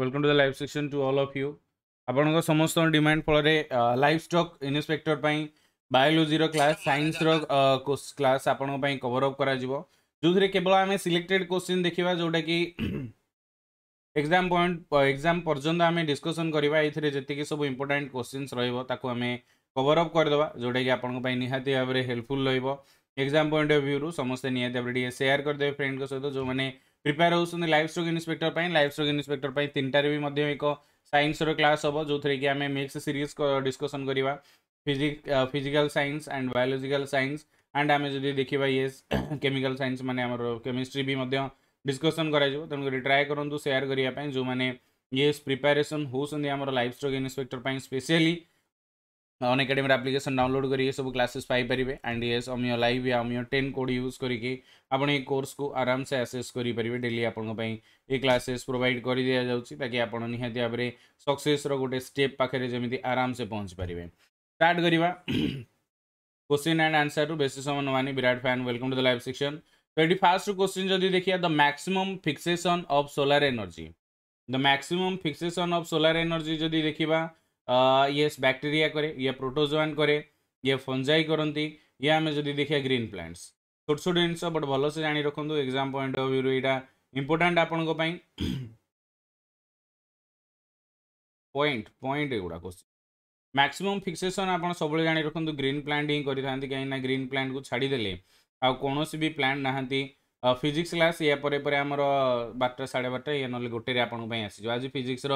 Welcome to the live section to all of you आपण समस्त demand फल livestock inspector पर biology class science class आप cover up हो जो थी केवल आम सिलेक्टेड क्वेश्चन देखा जोटा कि एग्जाम पॉइंट एग्जाम पर्यटन आम डिस्कसन करवाई जितकी सब इम्पोर्टाट क्वेश्चन रोक आम कवरअप करदे जोटा कि आप निहाती भाव में helpful exam point of view रू समे निहत भाव सेयार करदे फ्रेंड सहित जो मैंने प्रिपेयर होती लाइफ स्ट्रोक इन्स्पेक्टर पर लाइफ स्ट्रोक इन्स्पेक्टर पर तीनटे भी एक सैन्सर क्लास हम जो थे कि आम मिक्स सीरीज डिस्कसन करवा physic physical science and biological science and आम जब देखा ये केमिकाल सैंस मैंने केमिस्ट्री भी डिस्कसन तेणुक ट्राए करूँ सेयार करने जो मैंने ये प्रिपेरेसन होती लाइफ स्ट्रोक इन्स्पेक्टर पर स्पेशली अनएकाडेमी आप्लिकेसन डाउनलोड करके सब क्लासेस पारे एंड ये अमीय लाइव या अमीय टेन कोड यूज करके आपने कोर्स को आराम से एसेस करेंगे डेली आपंपाई क्लासेस प्रोवाइड कर दि जाऊँगी ताकि आपत भाव में गोटे स्टेप पाखे जमी आराम से पहुँच पारे स्टार्ट करवा क्वेश्चन एंड आंसर रू बेसी समय नवानी विराट फैन welcome to the live section तो ये फास्ट क्वेश्चन जब देखिए the maximum fixation of solar energy the maximum fixation of solar energy जब देखा ये बैक्टेरिया करे ये प्रोटोजोआन करे ये फंजाई करती ये आम जदि देखा ग्रीन प्लांट्स छोट छोट जिन बट भल से जाणी रखु एग्जाम पॉइंट अफ भ्यू यहाँ इंपोर्टाट आपण पॉइंट पॉइंट एगुड़ा क्वेश्चन मैक्सीम फिक्सेसन आप सब जाणी रखु ग्रीन प्लांट हिं करते कहीं ग्रीन प्लांट को छाड़देले आौसी भी, भी प्लांट ना फिजिक्स क्लास या पर आमर बारटा साढ़े बारटा या ना गोटे आप आस आज फिजिक्स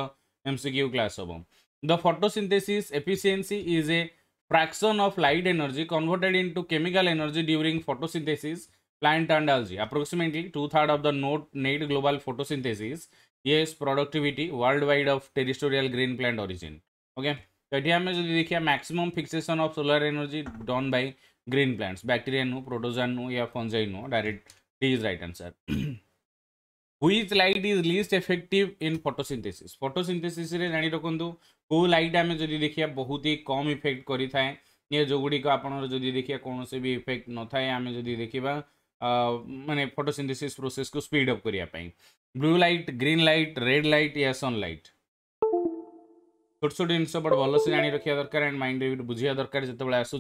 सिक्यू क्लास हम The photosynthesis efficiency is a fraction of light energy converted into chemical energy during photosynthesis plant and algae. Approximately two-thirds of the net global photosynthesis is productivity worldwide of terrestrial green plant origin. Okay. so here maximum fixation of solar energy done by green plants. Bacteria, green plants bacteria नु fungi, no, Direct. Fungi नु direct D is right answer which light is photosynthesis? photosynthesis? In photosynthesis कौ light आम जब देखा बहुत ही कम effect करोगुड़ी को आपर जब देखिए कौन से भी इफेक्ट न था आम जब देखा मानने फटोसींथेस प्रोसेस को स्पीडअप करने blue light green light red light या सन लाइट छोट छोट जिनस बट से जा रखा दरकार एंड माइंड रे बुझा दरकार जो आस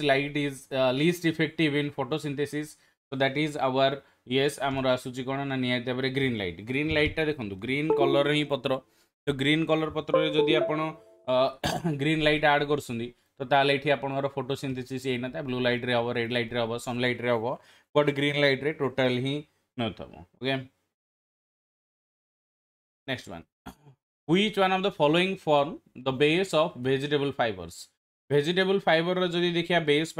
तो light is least effect in photosynthesis तो दैट इज आवर ये आमर आसूस कौन ना निहत भाव ग्रीन लाइट ग्रीन लाइटा देखो ग्रीन कलर हिं पत्र तो ग्रीन कलर पत्र आप ग्रीन लाइट आड कर तो ताल आपर फोटो सिंथेसीस ये ना ब्लू लाइट रे हम रेड लाइट रे हम सनलाइट रे हम बट ग्रीन लाइट रे टोटल ही okay next one which one of the following form the base of vegetable fibres vegetable fibre रो जदि बेस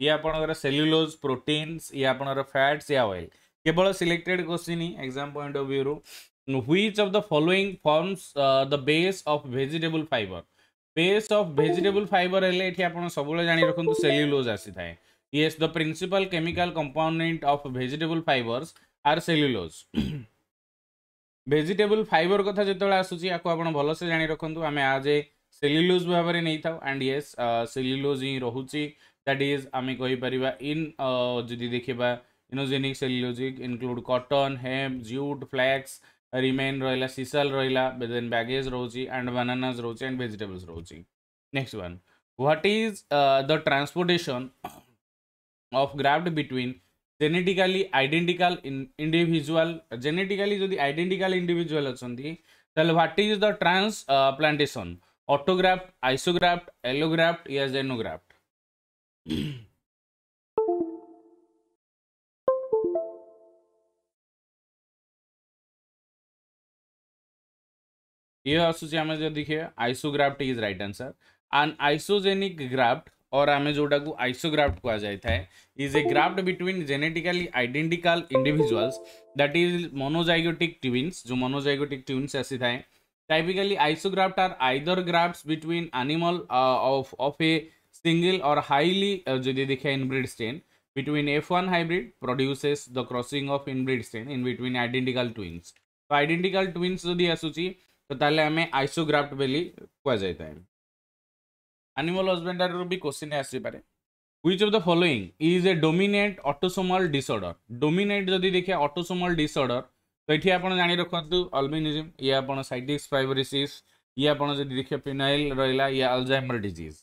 ये आपर सेल्युलोज प्रोटीन्स ये आपर फैट्स या ऑयल केवल सिलेक्टेड क्वेश्चन ही एग्जाम पॉइंट ऑफ व्यू रू which of the following forms uh, the base of vegetable fiber base of vegetable fiber hele ethi apana sabule jani rakhantu cellulose asi thae yes the principal chemical component of vegetable fibers are cellulose vegetable fibre কথা যেতবে আসুচি আকু আপন ভালসে জানি রাখন্তু আমি আজ cellulose ভাবে নেই থাও and yes cellulose হি রহুচি দ্যাট ইজ আমি কই পারিবা ইন যদি দেখিবা ইনোজেনিক cellulosic include cotton hemp jute flax ramie रहा सीसल रहा देन बैगेज रोचे एंड बनानाज रोच एंड भेजिटेबल्स रोच next one what is the transportation of graft between genetically identical individual genetically जो आईडेटिकाल इंडिजुआल अच्छा what is the transplantation autograft isograft allograft या xenograft ये also आम जो देखिए isograft is right answer and isogenic graft और आम जोटा को आइसोग्राफ्ट कहा जाए is a graft between genetically identical individuals that is monozygotic twins जो मोनोजाइगोटिक ट्विन्स आसी था typically isograft are either graft between animal of a single और हाईली जो देखिए inbred strain between F one hybrid produced the crossing of inbred strain in between identical twins तो identical twins जो आसूसी ତ ତାହେଲେ ଆମେ ଆଇସୋଗ୍ରାଫ୍ଟ ବୋଲି କୁହାଯାଇଥାଏ ଆନିମଲ୍ ହଜବେଣ୍ଡାରୀରୁ ବି କୋଶ୍ଚିନ୍ ଆସିପାରେ which of the following is a dominant autosomal disorder dominant যদি দেখিয়া অটোসোমাল ডিসঅর্ডর তো এটি আপনার জাঁ রাখতু অলবিনিজম ইয়ে আপনার সাইটিক্স ফাইবরিসিস ইয়ে আপনার যদি দেখিয়া ফিনাইল রহলা ইয়ে আলজাইমর ডিজিজ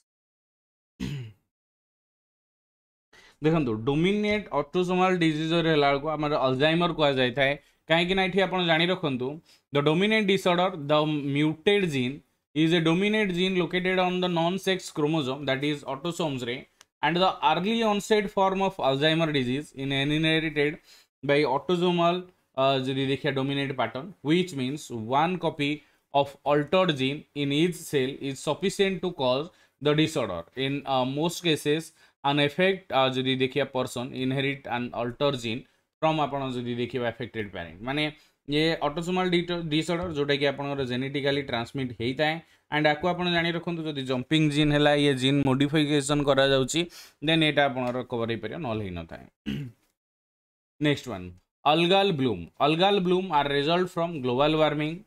দেখুন ডোমিনেট অটোসোমাল ডিজিজ রহলা বেড়ে আমার আলজাইমর কুয়া যাই থাকে কিনা এটি আপনার জাঁ রাখতু The dominant disorder, the mutated gene, is a dominant gene located on the non-sex chromosome that is autosomes ray. and the early onset form of Alzheimer disease is inherited by autosomal uh, dominant pattern which means one copy of altered gene in each cell is sufficient to cause the disorder. In uh, most cases, an effect uh, যদি person inherit an altered gene from আপনার যদি দেখি affected parent মানে ये अटोसोमाल disorder जोटा कि आपंकर जेनेटिकाली transmit होता है एंड आपको आप जा रखुद जदि जंपिंग जीन है ये जीन मोडिफिकेसन करेन ये आप कवर हो पार नल ना था next one algal bloom algal bloom are result from global warming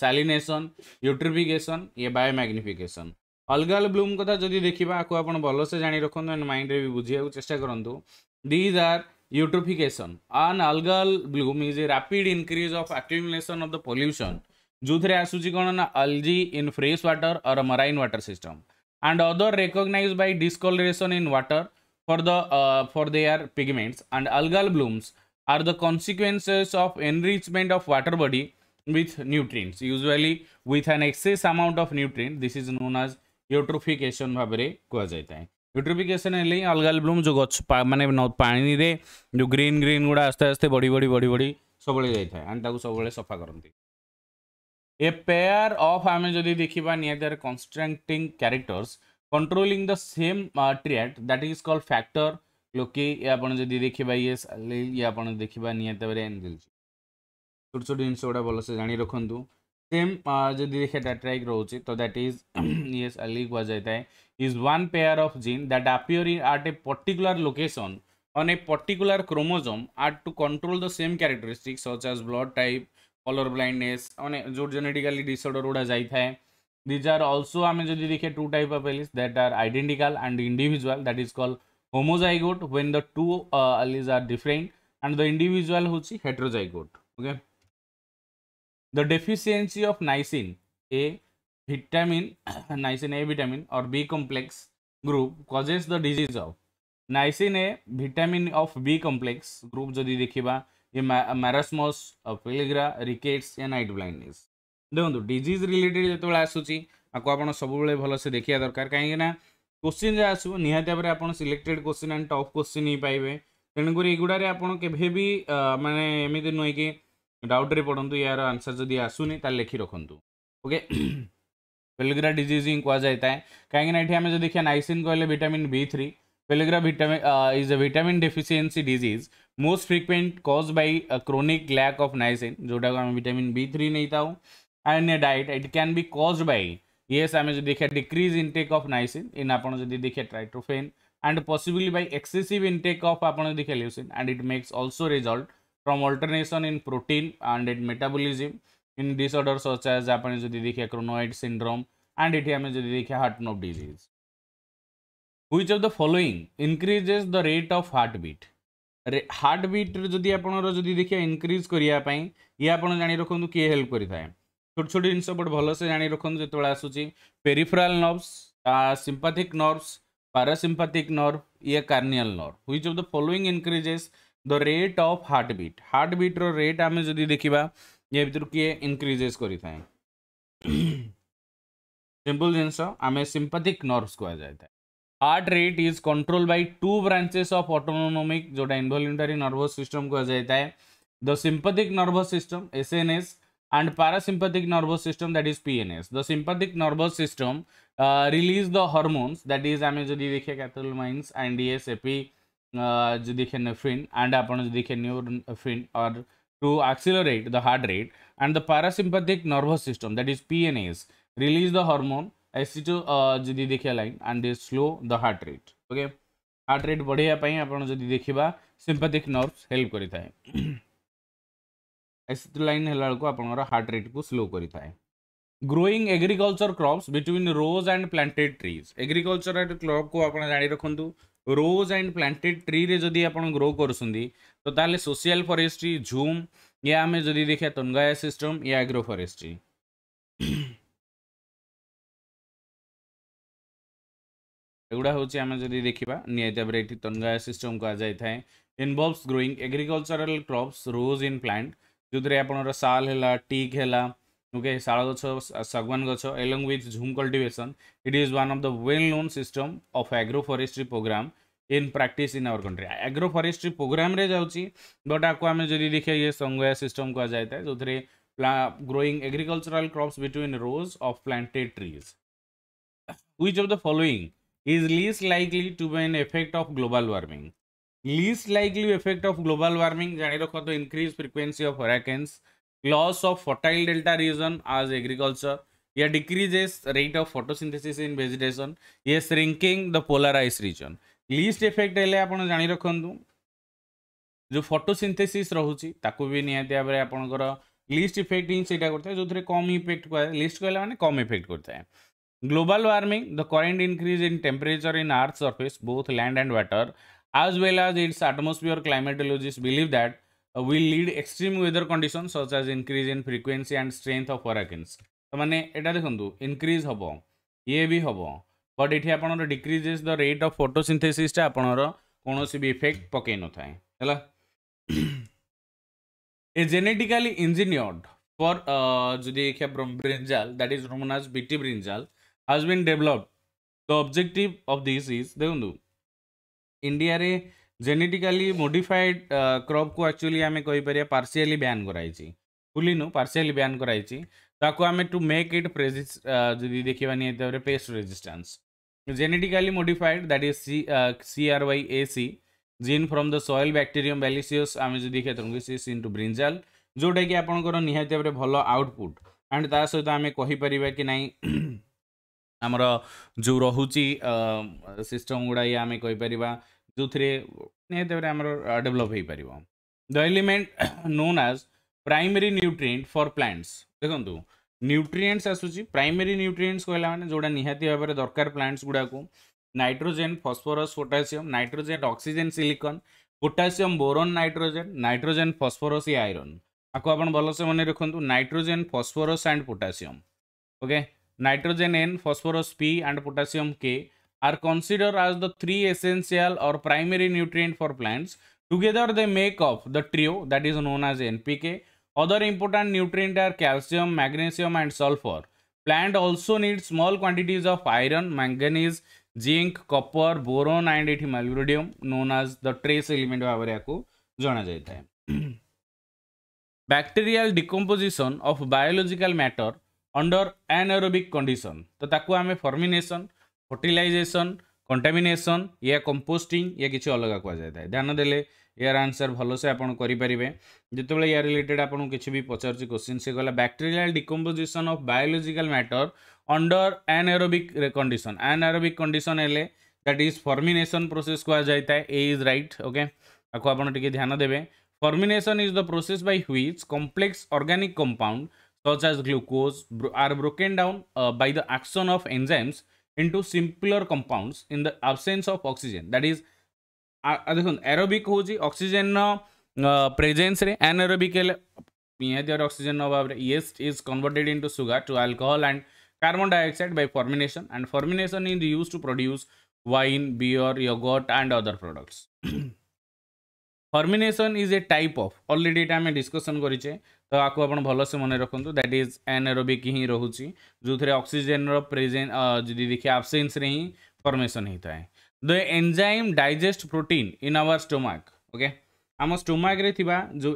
salinization eutrophication ये बायोमैग्निफिकेसन अलगाल ब्लूम कथा जदि देखा आपको आप भलसे जाणी रखुद एंड माइंड भी बुझे चेस्ट करूँ these are eutrophication an algal bloom is a rapid increase of accumulation of the pollution जो थे आसूस कौन ना अलजी इन फ्रेश व्वाटर और marine water system and other recognize by discoloration in water for the for they are pigments and algal blooms are the consequence of enrichment of water body with nutrient usually with an excess amount of nutrients this is known as eutrophication भाव में कह जाए यूट्रिफिकेसन है अलग अलग Bloom जो गाने पानी से जो ग्रीन ग्रीन गुड़ा आस्ते आस्ते बढ़ी बढ़ी बढ़ी बढ़ी सब जाए सब सफा करती ए पेयर अफ आम जब देखा निर constructing characters controlling the same trait that is call factor लोके ये आपड़ जब देखा ये ये आप देखा निहतर एंजिल छोट छोट जिन गुड़ा भल से जाणी रखुदू सेम जब देखिए डाट्राइक रोचे तो दैट इज ये वाज जाए is one pair of genes that appear at a particular location on a particular chromosome are to control the same characteristics such as blood type, color blindness, মানে जो genetically disorder গুড়া যাইথায় these are also I mean, দেখে two type of alleles that are identical and individual that is called homozygote when the two uh, alleles are different and the individual see heterozygote okay the deficiency of niacin a vitamin niacin A vitamin or B complex group causes the disease of niacin a vitamin of B complex group जदि देखा ये marasmus pellagra rickets या night blindness देखो these related जो आसूची आपको सब से देखा दरकार कहीं क्वेश्चन जहाँ आसो निहाती भाव में आप selected question and top question ही पाइबे तेणुक युगुड़े के भी मैंने एमती नुहे कि डाउट्रे पढ़ू यार आंसर जदि आसूनी तेल लिखि रखु ओके पेलिग्रा डिजीजिंग कहता है कहीं एटी आम जो देखिए नाइसिन कहले भिटामिन बी थ्री पेलिग्रा भिटाम is a vitamin deficiency disease most frequent caused by chronic lack अफ़ नाइसीन जोटा को आम भिटामिन बी थ्री नहीं था एंड ए डाइट इट क्या बी बै ये आम जो देखिए decrease intake of niacin in आपड़ जब देखिए tryptophan by possibly by of आप देखिए leucine and it makes also result from alteration in protein and it metabolism in disorder such as आप देखिए क्रोनोइड सिंड्रोम एंड इटे आम देखिए Hartnup disease which of the following increases the rate of heart beat heart betray जी आप देखिए increase करने ये आप जाणी रखु किए हेल्प करें छोट छोट जिन भल से जाणी रखु जो आसूस peripheral nervous sympathetic nervous parasympathetic nerve ये cranial nerve which of the following increases the rate of heart beat heart बीट्र रेट आम जब देखा ये भितर किए इनक्रीजेस कर सिंपल जिनस आम सिंपाथिक नर्वस कह जाए heart rate is control by two branches of autonomic जो इनभल्यूटरी नर्भस सिस्टम कह जाए the sympathetic nervous system S N S and parasympathetic nervous system that is P N S the sympathetic nervous system release the hormones that is आम जब देखे catecholamines and इ एस एपी जी देखिए नेफ्रीन एंड आपड़ जी देखिए न्यूरोफ्रीन और to accelerate the heart rate and the parasympathetic nervous system that is PNAS release the hormone acetyl decline uh, and they slow the heart rate. Okay. Heart rate बढ़ाया पाई आपण जदि देखिबा सिंपैथिक नर्व्स हेल्प करिताए acetylcholine हेला बेलको आपनर heart rate को स्लो करिताए growing agriculture crops between rows and planted trees agriculture crop को आपण जानि रखंतु रोज एंड प्लांटेड ट्री रे जदि आपण ग्रो करसुंदी তো তাহলে সোশিয়াল ফরেস্ট্রি ঝুম ইয়া আমি যদি দেখে তনগায়া সিস্টেম ইয়া অ্যাগ্রো ফরেস্ট্রি এগুড়া হচ্ছে আমি যদি দেখিবা নিহতি ভাবে এটি তনগায়া সিস্টেম কুযাই থাকে involves growing agricultural crops rows in plant ଯେଉଁଥିରେ ଆପଣଙ୍କର ସାଲ ହେଲା ଟିକ୍ ହେଲା ଓକେ ଶାଳ ଗଛ ଶାଗୁଆନ ଗଛ along with jhum cultivation it is one of the well known system of agroforestry program in प्राक्ट in our country agroforestry program जाऊँच आपको आम जब देखा ये संगया सिस्टम कह जाए जो थे growing agricultural crops between rows of planted trees which of the following is least likely to be an effect of global warming least likely effect of global warming जाणी रख तो increase frequency of hurricanes loss of fertile delta region as agriculture या decreases rate of photosynthesis in vegetation ये shrinking the polar ice region least effect হলে আপনার জাঁ রাখতু যে photosynthesis রয়েছে তাকে বি নিহতি ভাবে আপনার লিস্ট ইফেক্ট ହିଁ ସେଇଟା କରିଥାଏ ଯେଉଁଥିରେ କମ୍ ଇଫେକ୍ଟ କୁହାଯାଏ ଲିଷ୍ଟ କହିଲା ମାନେ କମ୍ ଇଫେକ୍ଟ କରିଥାଏ global warming the current increase in temperature in earth surface both land and water as well as its atmosphere climatologist believe that will lead extreme weather condition such as increase in frequency and strength of hurricanes ମାନେ ଏଇଟା ଦେଖନ୍ତୁ increase ହେବ ଇଏ ବି ହେବ but ଏଠି ଆପଣଙ୍କର decreases the rate of ଫଟୋସିନ୍ଥେସିସ୍ଟା ଆପଣଙ୍କର କୌଣସି ବି ଇଫେକ୍ଟ ପକାଇ ନଥାଏ ହେଲା ଏ ଜେନେଟିକାଲି ଇଞ୍ଜିନିୟର୍ଡ ଫର୍ ଯଦି ଦେଖିବା brinjal that is known as BT brinjal has been developed the objective of this is ଦେଖନ୍ତୁ ଇଣ୍ଡିଆରେ ଜେନେଟିକାଲି ମୋଡିଫାଏଡ୍ କ୍ରପ୍କୁ ଆକ୍ଚୁଆଲି ଆମେ କହିପାରିବା ପାର୍ସିଆଲି ବ୍ୟାନ୍ କରାଯାଇଛି ଫୁଲି ନୁ ପାର୍ସିଆଲି ବ୍ୟାନ୍ କରାଯାଇଛି ତାକୁ ଆମେ ଟୁ ମେକ୍ ଇଟ୍ ପ୍ରେଜିସ୍ ଯଦି ଦେଖିବା ନିହାତି ଭାବରେ pest resistance genetically modified that is C, uh, CRYAC gene from the soil bacterium belliceous आम जदि खेतरंगसीस into brinjal जोटा कि आपंकर निहाती भाव भल आउटपुट एंड ता सहित आम कहीपर कि ना आमर जो रोचे सिस्टम गुड़ा ये आम कहीपर जो थे निहाती भाव आमर डेभलप हो पार the element known as primary nutrient for plants देखो न्यूट्रिएंट्स आसूची प्राइमरी न्यूट्रिएंट्स कहला मैंने जोडा निहाती भाबरे दरकार प्लांट्स गुड़ाक nitrogen nitrogen potassium nitrogen oxygen silicon potassium potassium boron nitrogen nitrogen phosphorus या आयरन आपको अपन भलसे मन रखु nitrogen phosphorus and potassium okay nitrogen N phosphorus P and potassium K are are considered as the three essential or primary nutrient for plants together of the trio that is known is N P K Other important nutrients are calcium, magnesium and sulfur. Plant also needs small quantities of iron, manganese, zinc copper boron and it molybdenum known as the trace element भाव में जना जाए bacterial decomposition of biological matter under anaerobic condition तो ताकू आम फर्मिनेसन fertilisation कंटामिनेसन या composting या किसी अलग कह जाए ध्यान दे यार आंसर भलसे आपे जो यार रिलेटेड आपको किसी भी पचार क्वेश्चन से कहला bacterial decomposition of biological matter under an aerobic condition an aerobic condition that is fermentation process कहुए ए इज रईट ओके आपके ध्यान देते fermentation is the process by which complex organic compound such as glucose are broken down by the action of enzymes into simpler compounds in the absence of oxygen that is देख aerobic हूँ oxygen presence anaerobic oxygen अभाव yeast is converted in to sugar to alcohol and carbon dioxide by fermentation and fermentation is use to produce wine beer yoghurt and other product fermentation is a type of already आम discussion करे तो आपको आप भलसे मन रखुद that is anaerobic हिं रोचे जो थे अक्सीजेन रेजे जी देखिए आबसेन्स फर्मेसन होता है the enzyme digest protein in our stomach okay आम ଷ୍ଟୋମାକ୍ରେ जो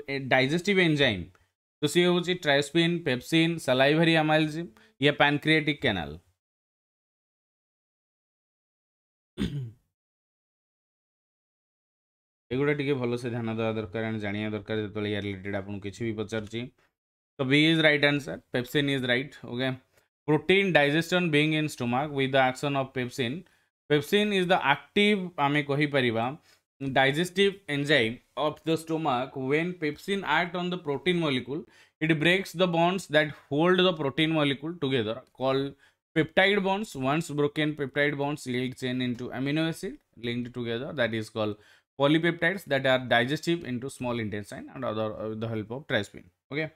ଯେଉଁ एंजाइम तो सी हूँ ହେଉଛି पेप्सिन सलाइवरी ସାଲାଇଭେରି या पैनक्रियाटिक कैनाल एगुड़ा टी से ध्यान देवा दरकार जाना दरकार जो या रिलेटेड आपको किसी भी पचार तो B is right answer pepsin is right okay protein digestion being in stomach with the action of pepsin Pepsin is the active ଆମେ କହିପାରିବା digestive enzyme of the stomach when pepsin act on the protein molecule it breaks the bonds that hold the protein molecule together called peptide bonds once broken peptide bonds lead chain into amino acid linked together that is called polypeptides that are digestive into small intestine and other uh, with the help of trypsin okay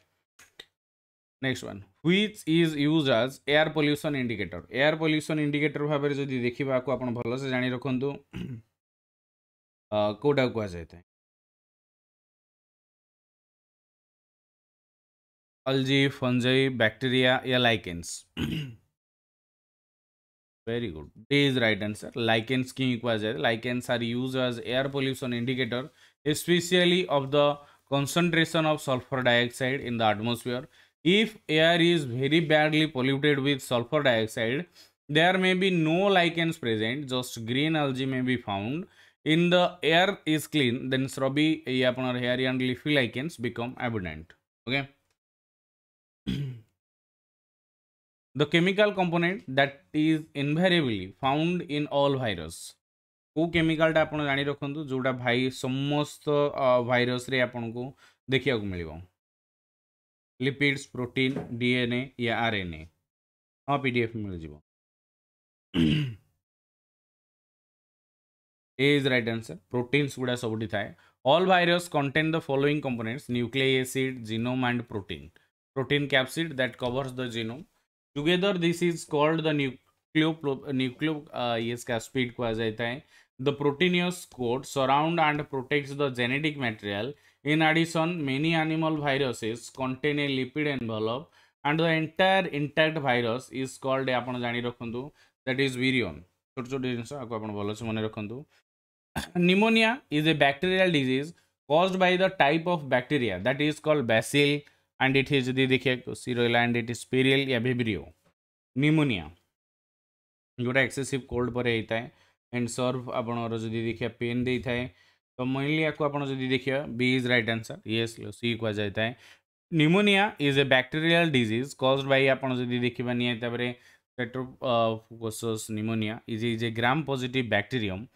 next one which is use as air pollution indicator air pollution indicator भाव में जी देखा आप से जाणी रखु कौटा कह जाए अलजी फंजई बैक्टीरिया या lichens very good D is right answer lichens कि lichens are use as air pollution indicator specially of the concentration of sulphur dioxide in the atmosphere if air is very badly polluted with sulfur dioxide there may be no lichens present just green algae may be found in the air is clean then shrubby upon hairy and leafy lichens become abundant okay the chemical component that is invariably found in all virus କେଉଁ କେମିକାଲଟା ଆପଣ ଜାଣି ରଖନ୍ତୁ ଯେଉଁଟା ଭାଇ ସମସ୍ତ ଭାଇରସରେ ଆପଣଙ୍କୁ ଦେଖିବାକୁ ମିଳିବ लिपिड्स प्रोटीन डीएनए या आरएनए हाँ पीडीएफ मिल जीवो A is right answer proteins गुड़ा सब था all virus contain the following components nucleic acid genome and protein protein capsid that covers the genome together this is called the nucleo nucleocapsid कह जाए the proteinaceous coat surround and protect the genetic material In addition, many animal viruses contain a lipid envelope and the entire intact virus is called ଆପଣ ଜାଣି that is virion pneumonia is a bacterial disease caused by the type of bacteria that is called bacillus and it is the देखिए serial and it is spiral a vibrio pneumonia You excessive cold ପରେ ହେଇଥାଏ and serve आपणर जदि देखिए pen दे तो mainly आपड़ी देखिए B is right answer ये C कह जाए pneumonia is a bacterial disease caused by आप देखिए निहतर पेट्रोकोस pneumonia is is a gram positive bacterium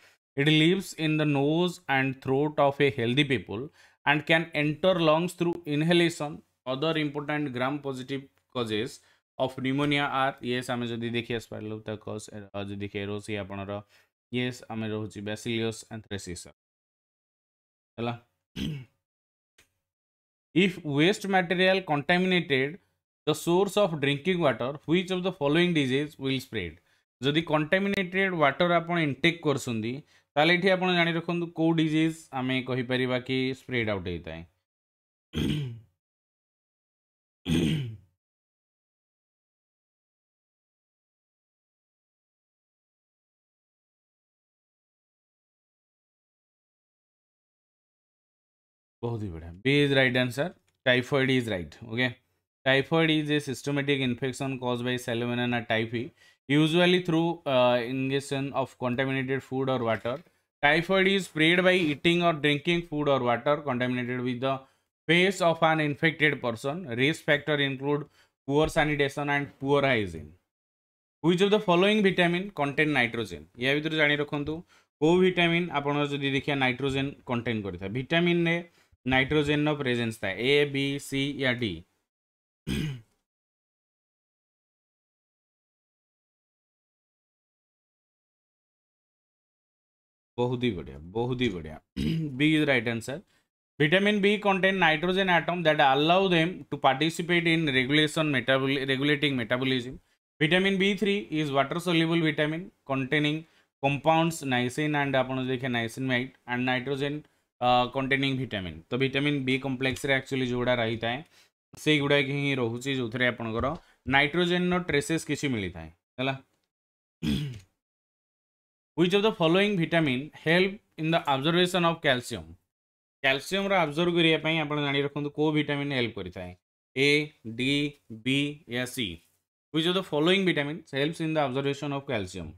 it lives in the nose and throat of a healthy people and क्या enter lungs through inhalation other important gram positive causes of pneumonia are ये आम जब देखी आस कज देखिए Rossi आपर yes आम रोचे bacillus anthracis if waste material contaminated the source of drinking water which of the following disease will spread जदि contaminated water आप इंटेक् कर जा रखु कौ डिजीज आम कहीपर कि स्प्रेड आउट होता है बहुत ही बढ़िया B is right answer typhoid is right okay typhoid is a systematic infection cause by Salmonella typhi usually through ingestion of contaminated food और water typhoid is spread by eating और drinking food और water contaminated with the faeces of an infected person risk factor include poor sanitation and poor hygiene which of the following vitamin contain nitrogen या भितर जाणी रखुदूँ कौ vitamin आपड़ जब देखिए नाइट्रोजेन कंटेन करें भिटामिन नाइट्रोजेन नो प्रेजेंस था ए बी सी या डी बहुत ही बढ़िया बहुत ही बढ़िया B is right answer vitamin B contain nitrogen atom that allow them to participate in regulation metabolic regulating metabolism vitamin B three is water soluble vitamin containing compounds niacin and आप देखे niacin and nitrogen containing vitamin तो vitamin B complex actually गुड़ा रही था से गुड़ाक ही रोच जो थे आप नाइट्रोजेन ट्रेसेस किसी मिली थाए which of the following vitamin help in the absorption of calcium calcium absorb करने आप जा रखुद कौ भिटामिन हेल्प करें ए डी बी या C which of the following vitamin help in the absorption of calcium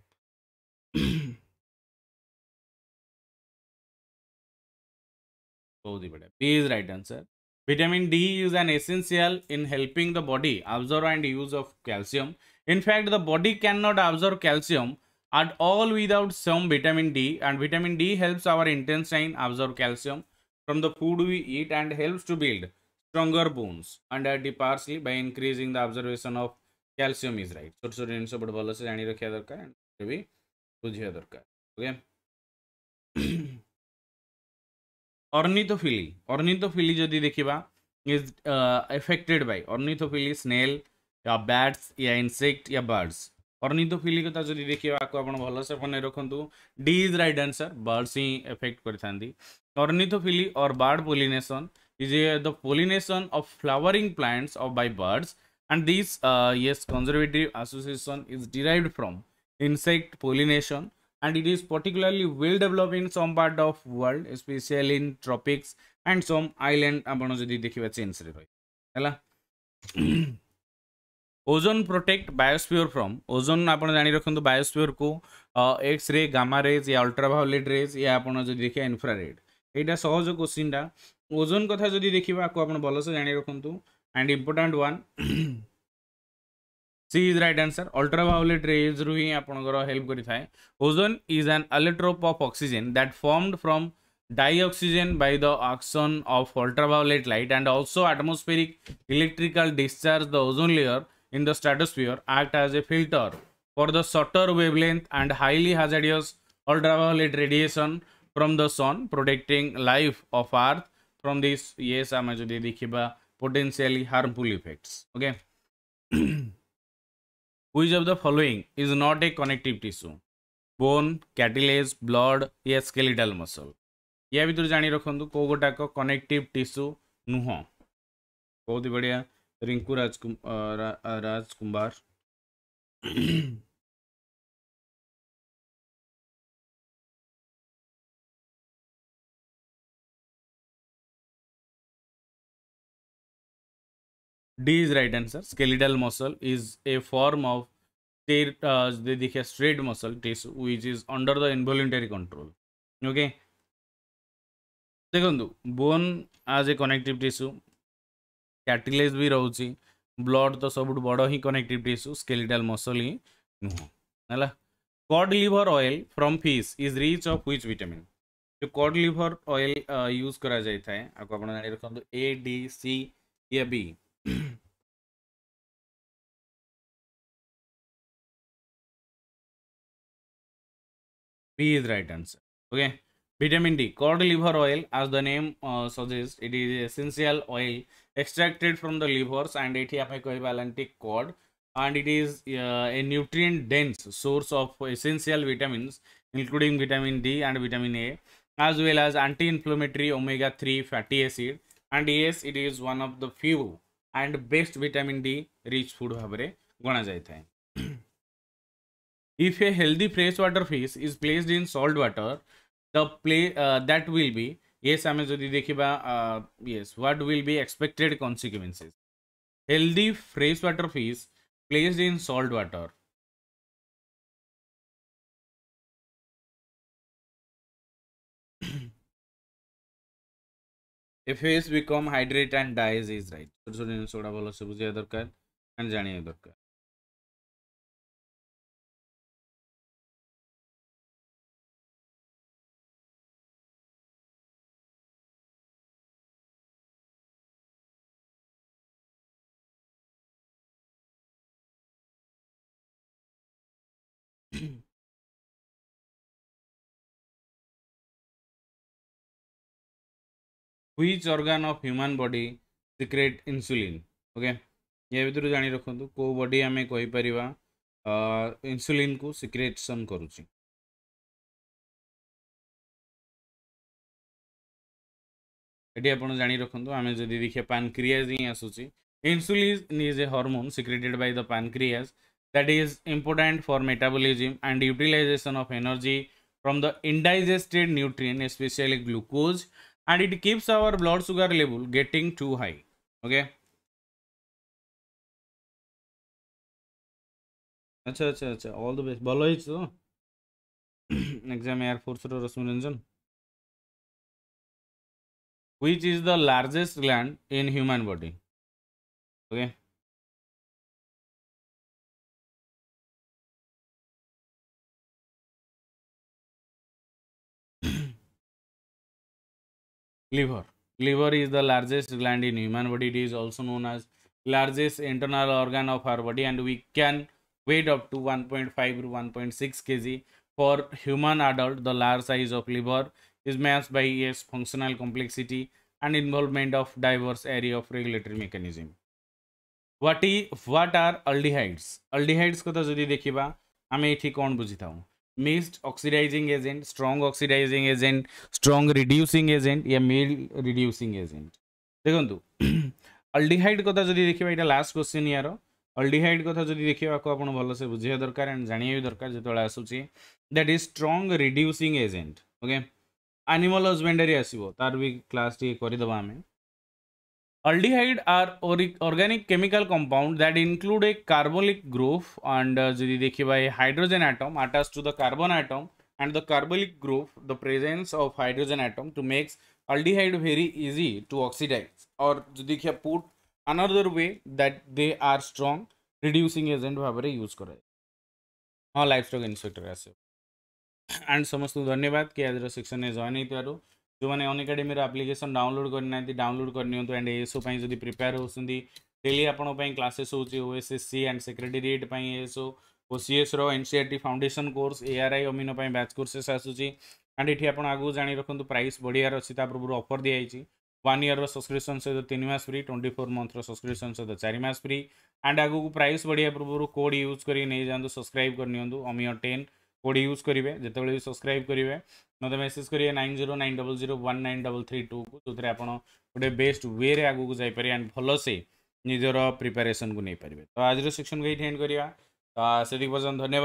so B is right answer. Vitamin D is an essential in helping the body absorb and use of calcium. In fact, the body cannot absorb calcium at all without some vitamin D and vitamin D helps our intestine absorb calcium from the food we eat and helps to build stronger bones and the parsley by increasing the absorption of calcium is right. So, so জিনিস বড় ভালো সে জানি রাখিয়া দরকার and other দরকার okay. अर्निथोफिली ornithophily जदि देखा is affected by ornithophily snail या बैट्स या इनसेक्ट या बर्ड्स अर्निथोफिली कथा जो देखा आपड़ भलसे मन रखुद D is right answer birds ही एफेक्ट करते और bird pollination is the pollination of flowering plants of by birds and this ये conservative association is derived from insect pollination and it is particularly well developed in some part of world especially in tropics and some island ଆପଣ ଯଦି ଦେଖିବା ଚେନ୍ସରେ ରହିବ ହେଲା ozone protect biosphere from ozone ଆପଣ ଜାଣି ରଖନ୍ତୁ ବାୟୋସ୍ପିଓରକୁ ଏକ୍ସ ରେ ଗାମା ରେଜ୍ ୟା ଅଲ୍ଟ୍ରାଭାଓଲେଟ୍ ରେଜ୍ ୟା ଆପଣ ଯଦି ଦେଖିବା ଇନଫ୍ରାରେଡ୍ ଏଇଟା ସହଜ କୋଶ୍ଚିନ୍ଟା ଓଜୋନ୍ କଥା ଯଦି ଦେଖିବା ଆକୁ ଆପଣ ଭଲସେ ଜାଣି ରଖନ୍ତୁ and important one See, is right answer ultraviolet rays रु help आपंकर हेल्प करें ozone is an allotrope of oxygen that formed dioxygen by the action of ultraviolet light and also atmospheric electrical discharge the ozone layer in the stratosphere acts as a filter for the shorter wavelength and highly hazardous ultraviolet radiation from the sun protecting life of earth from these. yes ଆମେ ଯଦି ଦେଖିବା potentially harmful effects okay Which of the following is not a connective tissue? Bone, cartilage, blood, या skeletal muscle. या भितर जानी रखु कौ गोटाक कनेक्टिव टीसु नुह बहुत ही बढ़िया Rinku Rajkumar, Rajkumar D is right answer. Skeletal muscle is a form of state, uh, straight muscle tissue which is under the involuntary control. Okay. देखो बोन आज ए कनेक्टिव टीस्यू कैटिलेज भी रोचे ब्लड तो सब बड़ ही कनेक्टिव टीस्यू स्केलीटाल मसल ही नुह है cod liver oil from fish is rich of which vitamin जो कड लिभर अएल यूज कराए आपको आप रखु ए डी सी या B B is right answer. Okay. Vitamin D, cod liver oil, as the name uh, suggests, it is essential oil extracted from the livers and ethiopicovalentic cod and it is uh, a nutrient dense source of essential vitamins including vitamin D and vitamin A as well as anti-inflammatory omega-3 fatty acid and yes it is one of the few and best vitamin D rich food bhavare gona jaiଥାଏ if a healthy freshwater fish is placed in salt water the play uh, that will be yes ଆମେ ଯଦି ଦେଖିବା yes what will be expected consequences healthy freshwater fish placed in salt water a fish become hydrate and dies is right so soda bhalo se bujhiya darkar and janiya darkar which organ of human body secrete insulin okay ये भितर जा रखु को बडी आम कहींपर insulin को सिक्रेटसन कर ये आप जा रखु आम जब देखिए पानक्रियाज ही आसूसी insulin is a hormone secreted by the pancreas that is important for metabolism and utilization of energy from the ingested nutrient specially glucose and it keeps our blood sugar level getting too high okay আচ্ছা আচ্ছা আচ্ছা all the best ভালো হয়েছে তো exam এয়ারফোর্সের Rashmiranjan which is the largest gland in human body okay liver liver is the largest gland in human body it is also known as largest internal organ of our body and we can weight up to 1.5 to 1.6 kg for human adult the large size of liver is matched by its functional complexity and involvement of diverse area of regulatory mechanism what what are aldehydes aldehydes কথা যদি দেখিবা আমি এটি কোন বুঝিতাম mild oxidising agent strong oxidising agent strong reducing agent या mild reducing agent देखନ୍ତୁ aldehyde କଥା ଯଦି ଦେଖିବା ଏଇଟା ଲାଷ୍ଟ କ୍ୱେଶ୍ଚିନ୍ ୟାର ଅଲ୍ଡିହାଇଡ୍ କଥା ଯଦି ଦେଖିବାକୁ ଆପଣ ଭଲସେ ବୁଝିବା ଦରକାର ଆଣ୍ଡ ଜାଣିବା ବି ଦରକାର ଯେତେବେଳେ ଆସୁଛି that is strong reducing agent okay animal husbandry ଆସିବ ତାର ବି କ୍ଲାସ୍ ଟିକେ କରିଦେବା ଆମେ Aldehyde are organic chemical compound that include a carbonic group and uh, देखिए भाई hydrogen atom attached to the carbon atom and the carbonic group the presence of hydrogen atom to makes aldehyde very easy to oxidize or देखिए put another way that they are strong reducing agent भाबरे use करे हाँ livestock insector ऐसे and समस्त धन्यवाद कि आज section ने join नहीं करो ଯେଉଁମାନେ ଅନ୍ ଏକାଡେମୀର ଆପ୍ଲିକେସନ୍ ଡାଉନଲୋଡ଼୍ କରିନାହାନ୍ତି ଡାଉନଲୋଡ଼୍ କରିନିଅନ୍ତୁ ଆଣ୍ଡ ଏସବୁ ପାଇଁ ଯଦି ପ୍ରିପେୟାର ହେଉଛନ୍ତି ଡେଲି ଆପଣଙ୍କ ପାଇଁ କ୍ଲାସେସ୍ ହେଉଛି ଓଏସ୍ଏସ୍ସି ଆଣ୍ଡ ସେକ୍ରେଟେରିଏଟ୍ ପାଇଁ ଏସବୁ ଓସିଏସ୍ର N C R T foundation course ARI ଅମିନ ପାଇଁ ବ୍ୟାଚ୍ କୋର୍ସେସ୍ ଆସୁଛି ଆଣ୍ଡ ଏଠି ଆପଣ ଆଗକୁ ଜାଣି ରଖନ୍ତୁ ପ୍ରାଇସ୍ ବଢ଼ିବାର ଅଛି ତା ପୂର୍ବରୁ ଅଫର୍ ଦିଆଯାଇଛି ୱାନ୍ ଇୟର୍ର ସବସ୍କ୍ରିପସନ୍ ସହିତ ତିନି ମାସ ଫ୍ରି ଟ୍ୱେଣ୍ଟି ଫୋର୍ ମନ୍ଥର ସବସ୍କ୍ରିପସନ୍ ସହିତ ଚାରି ମାସ ଫ୍ରି ଆଣ୍ଡ ଆଗକୁ ପ୍ରାଇସ୍ ବଢ଼ିବା ପୂର୍ବରୁ କୋଡ଼୍ ୟୁଜ୍ କରିକି ନେଇଯାଆନ୍ତୁ ସବସ୍କ୍ରାଇବ୍ କରିନିଅନ୍ତୁ ଅମିୟ ଟେନ୍ કોડ યુઝ કરીબે જેતવેલે સબસ્ક્રાઇબ કરીબે નોધ મેસેજ કરીયા 9090019332 કુતરે આપણો બેસ્ટ વે રે આગુ કુ જાય પર એન્ડ ફોલો સે નિજોર પ્રિપરેશન કુ નઈ પરબે તો આજર સેક્શન ગેટ એન્ડ કરીયા તો આ સુધી પર્જન